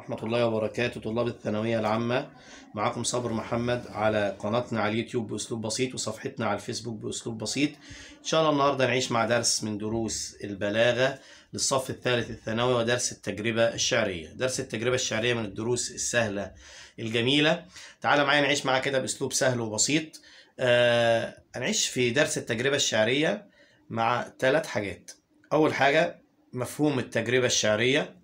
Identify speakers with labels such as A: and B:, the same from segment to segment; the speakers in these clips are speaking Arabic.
A: ورحمة الله وبركاته طلاب الثانوية العامة معاكم صبر محمد على قناتنا على اليوتيوب بأسلوب بسيط وصفحتنا على الفيسبوك بأسلوب بسيط إن شاء الله النهاردة نعيش مع درس من دروس البلاغة للصف الثالث الثانوي ودرس التجربة الشعرية درس التجربة الشعرية من الدروس السهلة الجميلة تعالى معايا نعيش معاه كده بأسلوب سهل وبسيط آه هنعيش في درس التجربة الشعرية مع ثلاث حاجات أول حاجة مفهوم التجربة الشعرية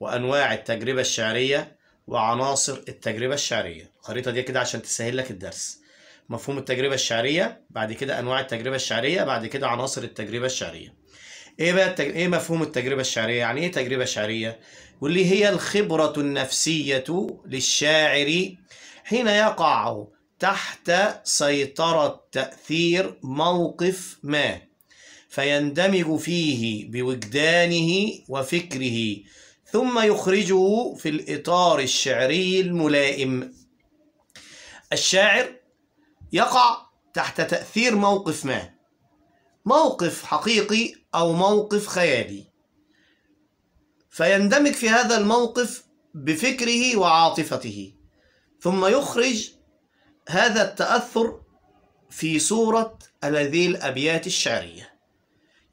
A: وأنواع التجربة الشعرية وعناصر التجربة الشعرية الخريطة دي كده عشان تسهل لك الدرس مفهوم التجربة الشعرية بعد كده أنواع التجربة الشعرية بعد كده عناصر التجربة الشعرية إيه بقى التج... إيه مفهوم التجربة الشعرية يعني إيه تجربة شعرية واللي هي الخبرة النفسية للشاعر حين يقع تحت سيطرة تأثير موقف ما فيندمج فيه بوجدانه وفكره ثم يخرجه في الإطار الشعري الملائم الشاعر يقع تحت تأثير موقف ما موقف حقيقي أو موقف خيالي فيندمج في هذا الموقف بفكره وعاطفته ثم يخرج هذا التأثر في صورة هذه الأبيات الشعرية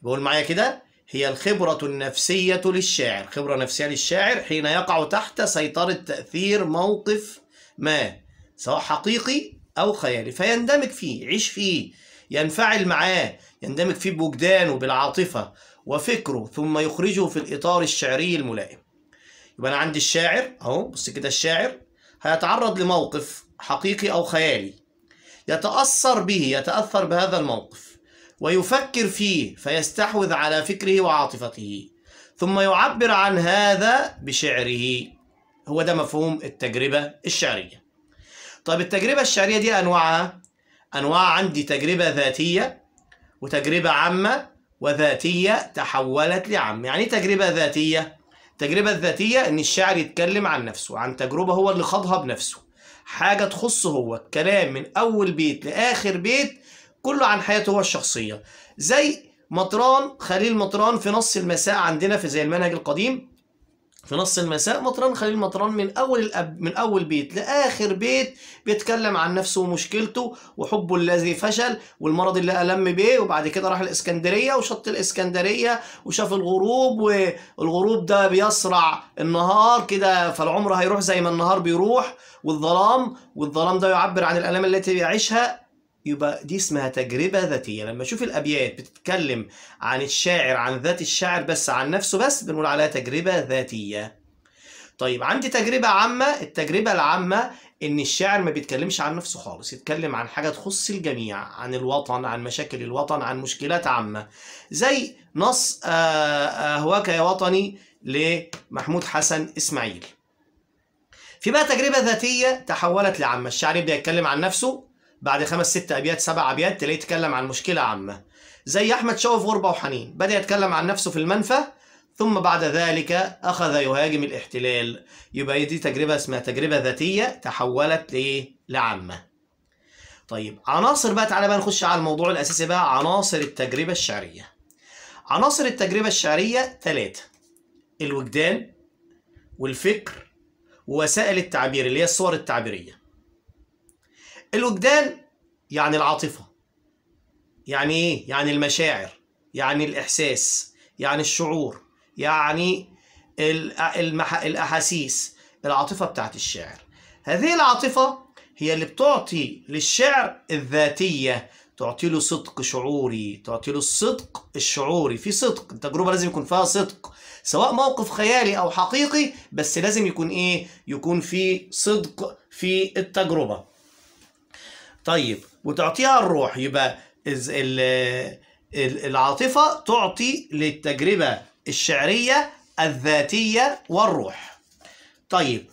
A: بقول معايا كده هي الخبرة النفسية للشاعر خبرة نفسية للشاعر حين يقع تحت سيطرة تأثير موقف ما سواء حقيقي أو خيالي فيندمج فيه يعيش فيه ينفعل معاه يندمج فيه بوجدانه بالعاطفة وفكره ثم يخرجه في الإطار الشعري الملائم يبقى أنا عندي الشاعر أهو بص كده الشاعر هيتعرض لموقف حقيقي أو خيالي يتأثر به يتأثر بهذا الموقف ويفكر فيه فيستحوذ على فكره وعاطفته ثم يعبر عن هذا بشعره هو ده مفهوم التجربة الشعرية طيب التجربة الشعرية دي أنواعها أنواع عندي تجربة ذاتية وتجربة عامة وذاتية تحولت لعام يعني إيه تجربة ذاتية التجربة الذاتية إن الشاعر يتكلم عن نفسه عن تجربة هو اللي خاضها بنفسه حاجة تخصه هو الكلام من أول بيت لآخر بيت كله عن حياته هو الشخصية زي مطران خليل مطران في نص المساء عندنا في زي المنهج القديم في نص المساء مطران خليل مطران من اول الأب من اول بيت لاخر بيت بيتكلم عن نفسه ومشكلته وحبه الذي فشل والمرض اللي الم بيه وبعد كده راح الاسكندريه وشط الاسكندريه وشاف الغروب والغروب ده بيسرع النهار كده فالعمر هيروح زي ما النهار بيروح والظلام والظلام ده يعبر عن الالام التي بيعيشها يبقى دي اسمها تجربة ذاتية لما اشوف الأبيات بتتكلم عن الشاعر عن ذات الشاعر بس عن نفسه بس بنقول عليها تجربة ذاتية طيب عندي تجربة عامة التجربة العامة إن الشاعر ما بيتكلمش عن نفسه خالص يتكلم عن حاجة تخص الجميع عن الوطن عن مشاكل الوطن عن مشكلات عامة زي نص آه، آه، أهواك يا وطني لمحمود حسن إسماعيل في بقى تجربة ذاتية تحولت لعامة الشاعر يبدأ يتكلم عن نفسه بعد خمس ست ابيات سبع ابيات تلاقيه يتكلم عن مشكله عامه زي احمد شوقي في غربه وحنين بدا يتكلم عن نفسه في المنفى ثم بعد ذلك اخذ يهاجم الاحتلال يبقى دي تجربه اسمها تجربه ذاتيه تحولت لايه لعامه طيب عناصر بقى تعالى بقى نخش على الموضوع الاساسي بقى عناصر التجربه الشعريه عناصر التجربه الشعريه ثلاثه الوجدان والفكر ووسائل التعبير اللي هي الصور التعبيريه الوجدان يعني العاطفة يعني ايه؟ يعني المشاعر يعني الإحساس يعني الشعور يعني الأحاسيس العاطفة بتاعت الشاعر هذه العاطفة هي اللي بتعطي للشعر الذاتية تعطي له صدق شعوري تعطي له الصدق الشعوري في صدق التجربة لازم يكون فيها صدق سواء موقف خيالي أو حقيقي بس لازم يكون إيه يكون في صدق في التجربة طيب وتعطيها الروح يبقى العاطفة تعطي للتجربة الشعرية الذاتية والروح طيب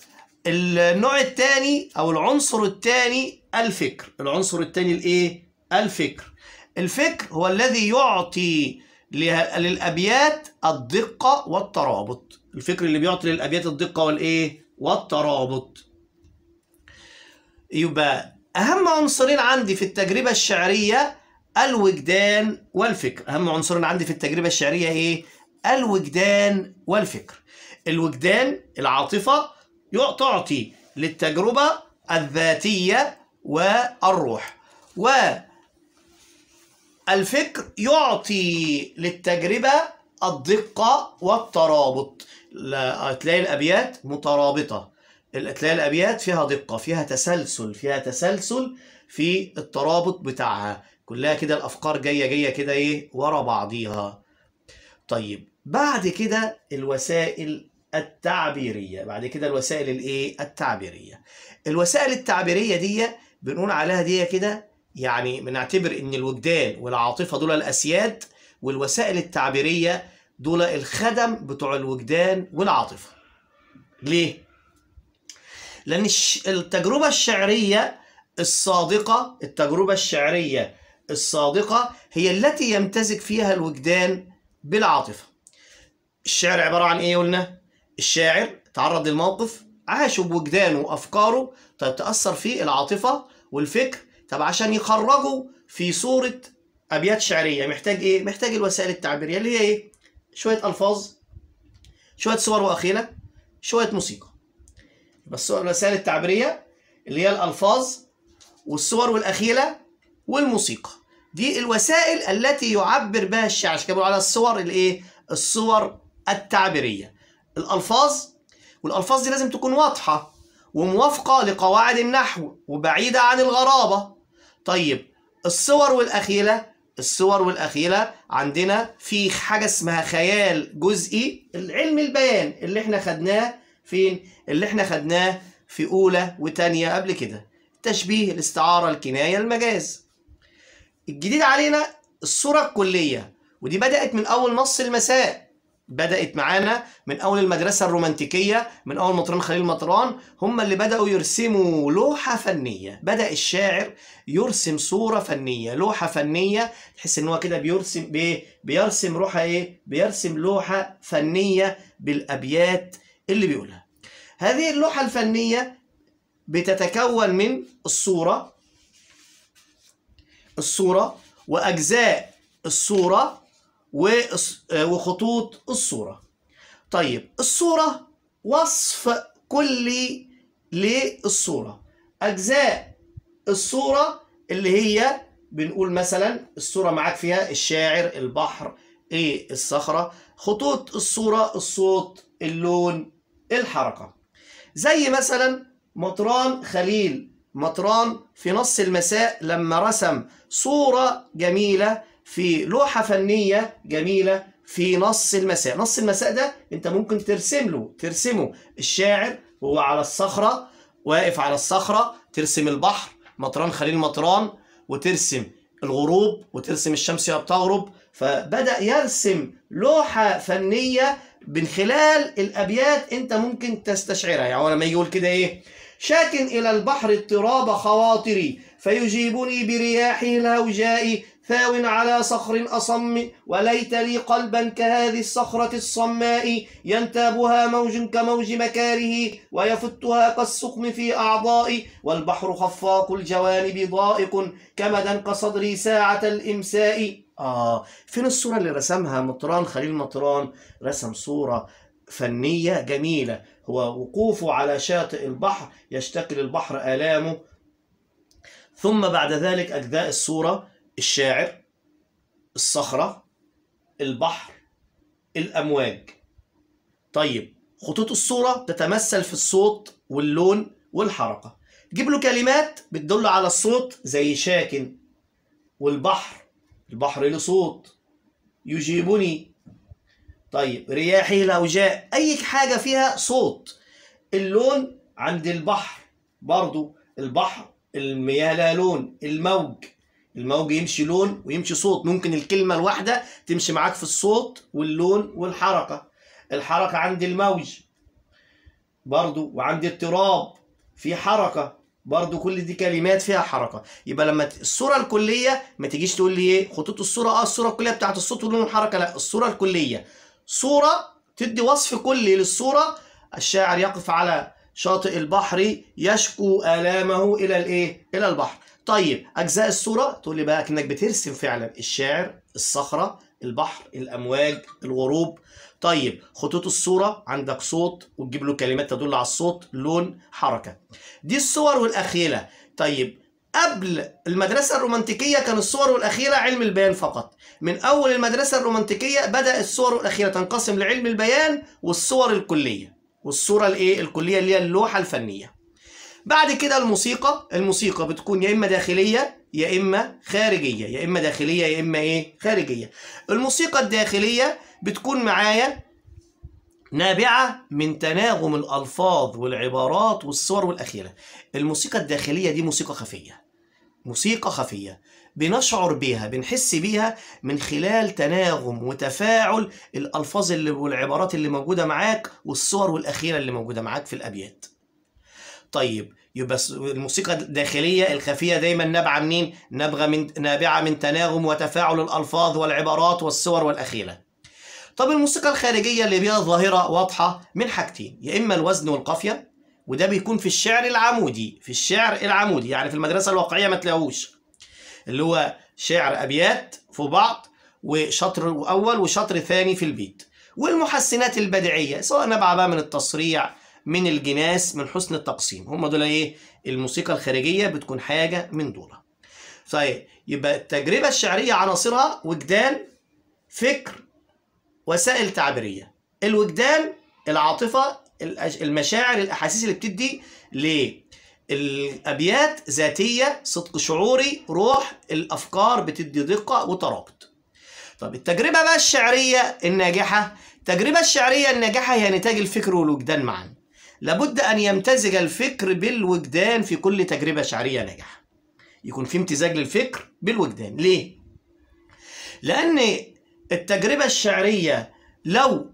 A: النوع الثاني أو العنصر الثاني الفكر العنصر الثاني الإيه؟ الفكر الفكر هو الذي يعطي للأبيات الدقة والترابط الفكر اللي بيعطي للأبيات الدقة والإيه؟ والترابط يبقى أهم عنصرين عندي في التجربة الشعرية الوجدان والفكر أهم عنصرين عندي في التجربة الشعرية إيه؟ الوجدان والفكر الوجدان العاطفة تعطي للتجربة الذاتية والروح والفكر يعطي للتجربة الدقة والترابط هتلاقي الأبيات مترابطة تلاقي الابيات فيها دقه فيها تسلسل فيها تسلسل في الترابط بتاعها كلها كده الافكار جايه جايه كده ايه ورا بعضيها طيب بعد كده الوسائل التعبيريه بعد كده الوسائل الايه التعبيريه الوسائل التعبيريه دي بنقول عليها دي كده يعني بنعتبر ان الوجدان والعاطفه دول الاسياد والوسائل التعبيريه دول الخدم بتوع الوجدان والعاطفه ليه لأن التجربة الشعرية الصادقة التجربة الشعرية الصادقة هي التي يمتزج فيها الوجدان بالعاطفة الشعر عبارة عن إيه قلنا؟ الشاعر تعرض للموقف عاشه بوجدانه وأفكاره طيب تأثر فيه العاطفة والفكر طب عشان يخرجه في صورة أبيات شعرية محتاج إيه؟ محتاج الوسائل التعبيرية اللي هي إيه؟ شوية ألفاظ شوية صور وأخيلة شوية موسيقى بس الوسائل التعبيرية اللي هي الألفاظ والصور والأخيلة والموسيقى دي الوسائل التي يعبر بها الشاعر عشان كده على الصور الايه الصور التعبيرية الألفاظ والألفاظ دي لازم تكون واضحة وموافقة لقواعد النحو وبعيدة عن الغرابة طيب الصور والأخيلة الصور والأخيلة عندنا في حاجة اسمها خيال جزئي العلم البيان اللي احنا خدناه فين اللي احنا خدناه في أولى وتانية قبل كده تشبيه الاستعارة الكناية المجاز الجديد علينا الصورة الكلية ودي بدأت من أول نص المساء بدأت معانا من أول المدرسة الرومانتيكية من أول مطران خليل مطران هم اللي بدأوا يرسموا لوحة فنية بدأ الشاعر يرسم صورة فنية لوحة فنية تحس إن هو كده بيرسم بيه بيرسم روحة إيه بيرسم لوحة فنية بالأبيات اللي بيقولها هذه اللوحة الفنية بتتكون من الصورة الصورة وأجزاء الصورة وخطوط الصورة طيب الصورة وصف كلي للصورة أجزاء الصورة اللي هي بنقول مثلا الصورة معاك فيها الشاعر البحر ايه الصخرة خطوط الصورة الصوت اللون الحركة زي مثلا مطران خليل مطران في نص المساء لما رسم صورة جميلة في لوحة فنية جميلة في نص المساء نص المساء ده انت ممكن ترسم له ترسمه الشاعر وهو على الصخرة واقف على الصخرة ترسم البحر مطران خليل مطران وترسم الغروب وترسم الشمس وهي بتغرب فبدأ يرسم لوحة فنية من خلال الابيات انت ممكن تستشعرها يعني لما يقول كده ايه شاك الى البحر اضطراب خواطري فيجيبني برياحه الهوجاء ثاو على صخر أصم وليت لي قلبا كهذه الصخرة الصماء ينتابها موج كموج مكاره ويفتها كالسقم في أعضائي والبحر خفاق الجوانب ضائق كمدا كصدري ساعة الإمساء آه فين الصورة اللي رسمها مطران خليل مطران رسم صورة فنية جميلة هو وقوفه على شاطئ البحر يشتكي للبحر آلامه ثم بعد ذلك أجزاء الصورة الشاعر الصخرة البحر الأمواج طيب خطوط الصورة تتمثل في الصوت واللون والحركة جيب له كلمات بتدل على الصوت زي شاكن والبحر البحر له صوت يجيبني طيب رياحي لو جاء أي حاجة فيها صوت اللون عند البحر برضو البحر المياه لها لون الموج الموج يمشي لون ويمشي صوت ممكن الكلمة الواحدة تمشي معاك في الصوت واللون والحركة الحركة عند الموج برضو وعند التراب في حركة برضو كل دي كلمات فيها حركه يبقى لما الصوره الكليه ما تجيش تقول لي ايه خطوط الصوره اه الصوره الكليه بتاعت الصوت واللون والحركه لا الصوره الكليه صوره تدي وصف كلي للصوره الشاعر يقف على شاطئ البحر يشكو آلامه إلى الإيه؟ إلى البحر طيب اجزاء الصوره تقول لي بقى انك بترسم فعلا الشاعر الصخره البحر الامواج الغروب طيب خطوط الصوره عندك صوت وتجيب له كلمات تدل على الصوت لون حركه دي الصور والاخيله طيب قبل المدرسة الرومانتيكية كان الصور والأخيرة علم البيان فقط من أول المدرسة الرومانتيكية بدأ الصور والأخيرة تنقسم لعلم البيان والصور الكلية والصورة الإيه الكلية اللي هي اللوحة الفنية بعد كده الموسيقى الموسيقى بتكون يا اما داخليه يا اما خارجيه يا اما داخليه يا اما ايه خارجيه الموسيقى الداخليه بتكون معايا نابعة من تناغم الألفاظ والعبارات والصور والأخيرة الموسيقى الداخلية دي موسيقى خفية موسيقى خفية بنشعر بيها بنحس بيها من خلال تناغم وتفاعل الألفاظ اللي والعبارات اللي موجودة معاك والصور والأخيرة اللي موجودة معاك في الأبيات طيب يبقى الموسيقى الداخلية الخفية دايما نابعة منين؟ نابعة من نابعة من تناغم وتفاعل الألفاظ والعبارات والصور والأخيلة. طب الموسيقى الخارجية اللي بيها ظاهرة واضحة من حاجتين، يا إما الوزن والقافية وده بيكون في الشعر العمودي، في الشعر العمودي يعني في المدرسة الواقعية ما تلاقوش. اللي هو شعر أبيات في بعض وشطر أول وشطر ثاني في البيت. والمحسنات البدعيه سواء نابعة بقى من التصريع من الجناس من حسن التقسيم هم دول ايه الموسيقى الخارجيه بتكون حاجه من دول طيب يبقى التجربه الشعريه عناصرها وجدان فكر وسائل تعبيريه الوجدان العاطفه المشاعر الاحاسيس اللي بتدي للابيات ذاتيه صدق شعوري روح الافكار بتدي دقه وترابط طب التجربه بقى الشعريه الناجحه التجربه الشعريه الناجحه هي نتاج الفكر والوجدان معا لابد أن يمتزج الفكر بالوجدان في كل تجربة شعرية ناجحة يكون في امتزاج للفكر بالوجدان ليه؟ لأن التجربة الشعرية لو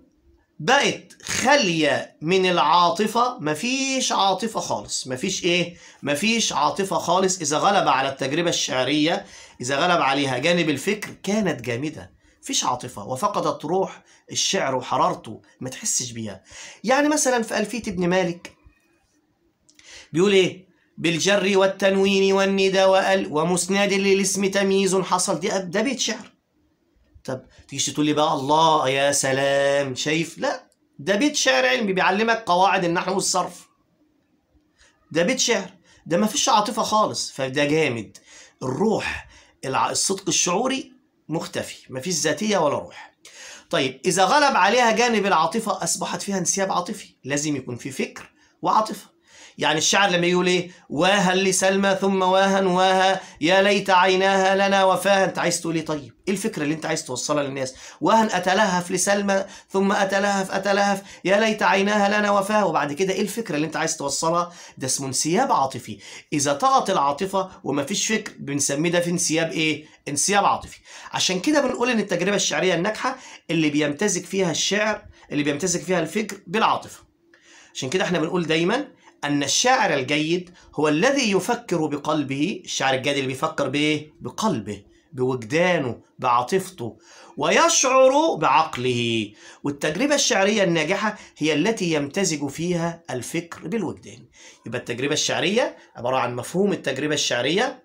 A: بقت خالية من العاطفة مفيش عاطفة خالص مفيش ايه مفيش عاطفة خالص إذا غلب على التجربة الشعرية إذا غلب عليها جانب الفكر كانت جامدة مفيش عاطفة وفقدت روح الشعر وحرارته ما تحسش بيها يعني مثلا في ألفية ابن مالك بيقول إيه بالجر والتنوين والندى وال ومسند للاسم تمييز حصل دي ده بيت شعر طب تيجي تقول لي بقى الله يا سلام شايف لا ده بيت شعر علمي بيعلمك قواعد النحو والصرف ده بيت شعر ده ما فيش عاطفه خالص فده جامد الروح الصدق الشعوري مختفي ما فيش ذاتيه ولا روح طيب إذا غلب عليها جانب العاطفة أصبحت فيها انسياب عاطفي لازم يكون في فكر وعاطفة يعني الشعر لما يقول ايه واها لسلمى ثم واها واها يا ليت عيناها لنا وفاها انت عايز تقول ايه طيب ايه الفكره اللي انت عايز توصلها للناس واها اتلهف لسلمى ثم اتلهف اتلهف يا ليت عيناها لنا وفاها وبعد كده ايه الفكره اللي انت عايز توصلها ده اسمه انسياب عاطفي اذا طغت العاطفه وما فيش فكر بنسميه ده في انسياب ايه انسياب عاطفي عشان كده بنقول ان التجربه الشعريه الناجحه اللي بيمتزج فيها الشعر اللي بيمتزج فيها الفكر بالعاطفه عشان كده احنا بنقول دايما أن الشاعر الجيد هو الذي يفكر بقلبه الشاعر الجيد اللي بيفكر بإيه؟ بقلبه بوجدانه بعاطفته ويشعر بعقله والتجربة الشعرية الناجحة هي التي يمتزج فيها الفكر بالوجدان يبقى التجربة الشعرية عبارة عن مفهوم التجربة الشعرية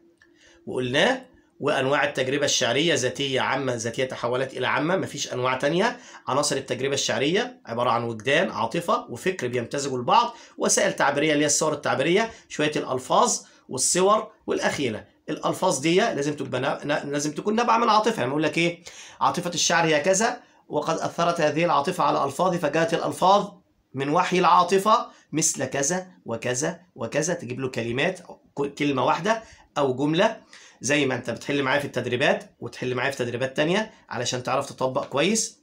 A: وقلناه وانواع التجربه الشعريه ذاتيه عامه ذاتيه تحولت الى عامه مفيش انواع تانية عناصر التجربه الشعريه عباره عن وجدان عاطفه وفكر بيمتزجوا البعض وسائل تعبيريه اللي هي الصور التعبيريه شويه الالفاظ والصور والاخيله الالفاظ دي لازم تبقى لازم تكون نابعه من عاطفه يعني بقول لك ايه عاطفه الشعر هي كذا وقد اثرت هذه العاطفه على الفاظي فجاءت الالفاظ من وحي العاطفه مثل كذا وكذا وكذا تجيب له كلمات كلمه واحده او جمله زي ما انت بتحل معايا في التدريبات وتحل معايا في تدريبات تانية علشان تعرف تطبق كويس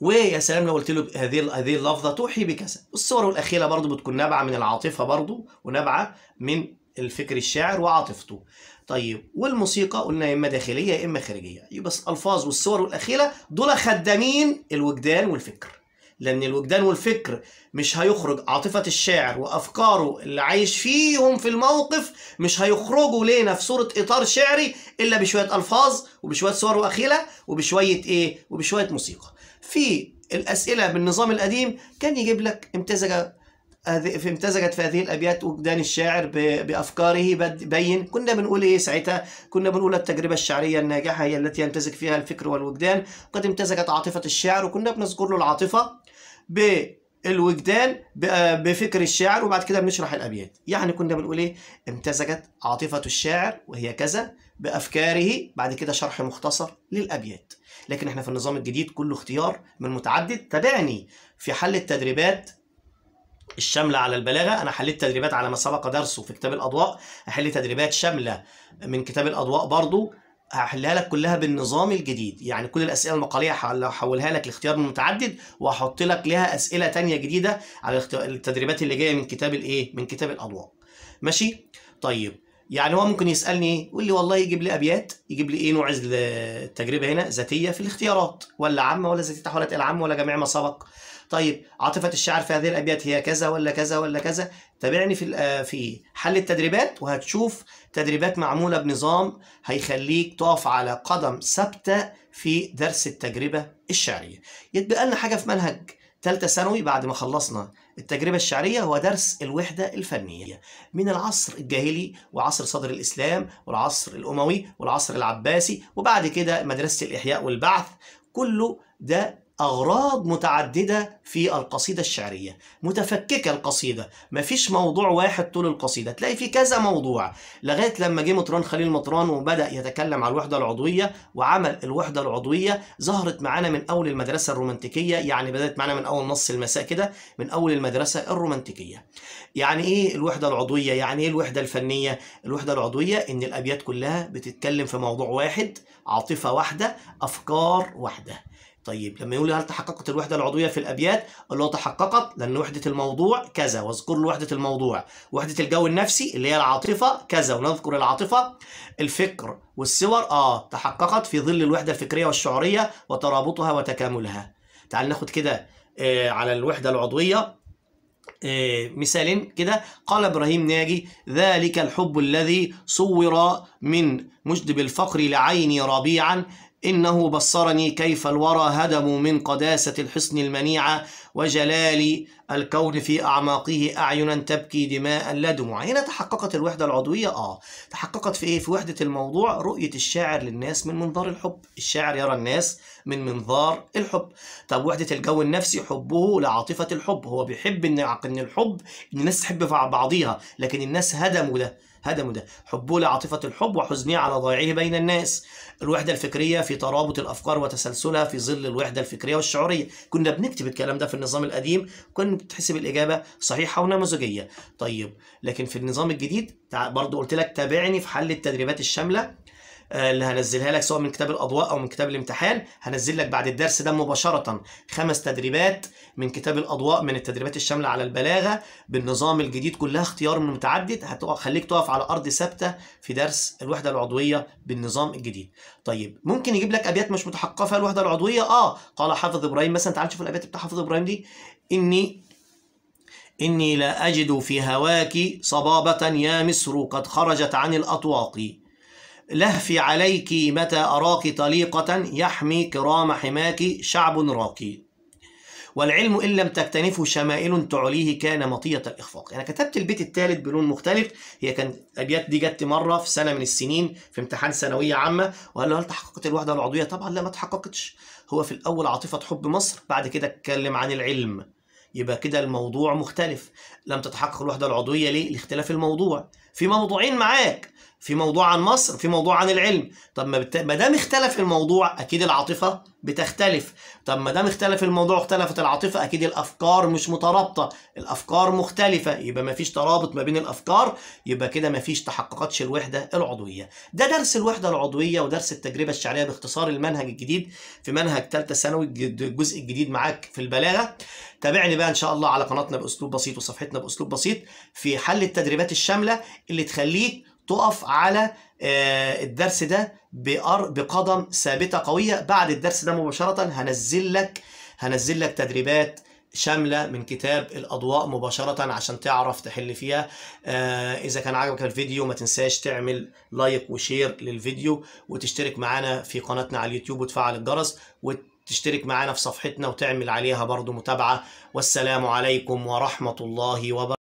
A: ويا سلام لو قلت له هذه هذه اللفظه توحي بكذا الصور والاخيره برضو بتكون نابعه من العاطفه برضو ونابعه من الفكر الشاعر وعاطفته طيب والموسيقى قلنا يا اما داخليه يا اما خارجيه يبقى الالفاظ والصور والاخيره دول خدامين الوجدان والفكر لأن الوجدان والفكر مش هيخرج عاطفة الشاعر وأفكاره اللي عايش فيهم في الموقف مش هيخرجوا لينا في صورة إطار شعري إلا بشوية ألفاظ وبشوية صور وأخيلة وبشوية إيه وبشوية موسيقى في الأسئلة بالنظام القديم كان يجيب لك امتزجة في امتزجت في هذه الابيات وجدان الشاعر بافكاره بين كنا بنقول ايه ساعتها كنا بنقول التجربه الشعريه الناجحه هي التي يمتزج فيها الفكر والوجدان قد امتزجت عاطفه الشاعر وكنا بنذكر له العاطفه بالوجدان بفكر الشاعر وبعد كده بنشرح الابيات يعني كنا بنقول ايه امتزجت عاطفه الشاعر وهي كذا بافكاره بعد كده شرح مختصر للابيات لكن احنا في النظام الجديد كله اختيار من متعدد تابعني في حل التدريبات الشامله على البلاغه انا حليت تدريبات على ما سبق درسه في كتاب الاضواء احل تدريبات شامله من كتاب الاضواء برضو هحلها لك كلها بالنظام الجديد يعني كل الاسئله المقاليه هحولها لك لاختيار متعدد واحط لك لها اسئله تانية جديده على التدريبات اللي جايه من كتاب الايه من كتاب الاضواء ماشي طيب يعني هو ممكن يسالني ايه يقول لي والله يجيب لي ابيات يجيب لي ايه نوع التجربه هنا ذاتيه في الاختيارات ولا عامه ولا ذاتيه تحولت الى عامه ولا جميع ما سبق طيب عاطفه الشاعر في هذه الابيات هي كذا ولا كذا ولا كذا تابعني في آه، في حل التدريبات وهتشوف تدريبات معموله بنظام هيخليك تقف على قدم ثابته في درس التجربه الشعريه يتبقى لنا حاجه في منهج ثالثه ثانوي بعد ما خلصنا التجربة الشعرية هو درس الوحدة الفنية من العصر الجاهلي وعصر صدر الإسلام والعصر الأموي والعصر العباسي وبعد كده مدرسة الإحياء والبعث كله ده أغراض متعددة في القصيدة الشعرية متفككة القصيدة مفيش موضوع واحد طول القصيدة تلاقي في كذا موضوع لغاية لما جه مطران خليل مطران وبدأ يتكلم على الوحدة العضوية وعمل الوحدة العضوية ظهرت معانا من أول المدرسة الرومانتيكية يعني بدأت معانا من أول نص المساء كده من أول المدرسة الرومانتيكية يعني إيه الوحدة العضوية يعني إيه الوحدة الفنية الوحدة العضوية إن الأبيات كلها بتتكلم في موضوع واحد عاطفة واحدة أفكار واحدة طيب لما يقول هل تحققت الوحدة العضوية في الأبيات؟ أقول له تحققت لأن وحدة الموضوع كذا واذكر له وحدة الموضوع، وحدة الجو النفسي اللي هي العاطفة كذا ونذكر العاطفة، الفكر والصور آه تحققت في ظل الوحدة الفكرية والشعورية وترابطها وتكاملها. تعال ناخد كده آه على الوحدة العضوية آه مثالين كده قال إبراهيم ناجي ذلك الحب الذي صور من مجدب الفقر لعيني ربيعا إنه بصرني كيف الورى هدموا من قداسة الحصن المنيعة وجلال الكون في أعماقه أعينا تبكي دماء لا دموع هنا تحققت الوحدة العضوية آه تحققت في إيه؟ في وحدة الموضوع رؤية الشاعر للناس من منظار الحب الشاعر يرى الناس من منظار الحب طب وحدة الجو النفسي حبه لعاطفة الحب هو بيحب إن الحب إن الناس تحب بعضيها لكن الناس هدموا ده هدموا ده حبه لعاطفة الحب وحزني على ضياعه بين الناس الوحدة الفكرية في ترابط الأفكار وتسلسلها في ظل الوحدة الفكرية والشعورية كنا بنكتب الكلام ده في النظام القديم كنا بتحسب الإجابة صحيحة ونموذجية طيب لكن في النظام الجديد برضو قلت لك تابعني في حل التدريبات الشاملة آه، اللي هنزلها لك سواء من كتاب الاضواء او من كتاب الامتحان هنزل لك بعد الدرس ده مباشره خمس تدريبات من كتاب الاضواء من التدريبات الشامله على البلاغه بالنظام الجديد كلها اختيار من متعدد هتخليك تقف على ارض ثابته في درس الوحده العضويه بالنظام الجديد طيب ممكن يجيب لك ابيات مش متحققه الوحده العضويه اه قال حافظ ابراهيم مثلا تعال شوف الابيات بتاع حافظ ابراهيم دي اني إني لا أجد في هواك صبابة يا مصر قد خرجت عن الأطواق لهفي عليك متى أراك طليقة يحمي كرام حماك شعب راقي والعلم إن لم تكتنفه شمائل تعليه كان مطية الإخفاق أنا يعني كتبت البيت الثالث بلون مختلف هي كان أبيات دي جت مرة في سنة من السنين في امتحان ثانوية عامة وقال له هل تحققت الوحدة العضوية طبعا لا ما تحققتش هو في الأول عاطفة حب مصر بعد كده اتكلم عن العلم يبقى كده الموضوع مختلف لم تتحقق الوحدة العضوية ليه؟ لاختلاف الموضوع في موضوعين معاك في موضوع عن مصر في موضوع عن العلم طب ما بت... دام اختلف الموضوع اكيد العاطفه بتختلف طب ما دام اختلف الموضوع اختلفت العاطفه اكيد الافكار مش مترابطه الافكار مختلفه يبقى ما فيش ترابط ما بين الافكار يبقى كده ما فيش تحققتش الوحده العضويه ده درس الوحده العضويه ودرس التجربه الشعريه باختصار المنهج الجديد في منهج ثالثه ثانوي الجزء الجديد معاك في البلاغه تابعني بقى ان شاء الله على قناتنا باسلوب بسيط وصفحتنا باسلوب بسيط في حل التدريبات الشامله اللي تخليك تقف على آه، الدرس ده بقدم ثابته قويه بعد الدرس ده مباشره هنزل لك هنزل لك تدريبات شاملة من كتاب الأضواء مباشرة عشان تعرف تحل فيها آه، إذا كان عجبك الفيديو ما تنساش تعمل لايك وشير للفيديو وتشترك معنا في قناتنا على اليوتيوب وتفعل الجرس وتشترك معنا في صفحتنا وتعمل عليها برضو متابعة والسلام عليكم ورحمة الله وبركاته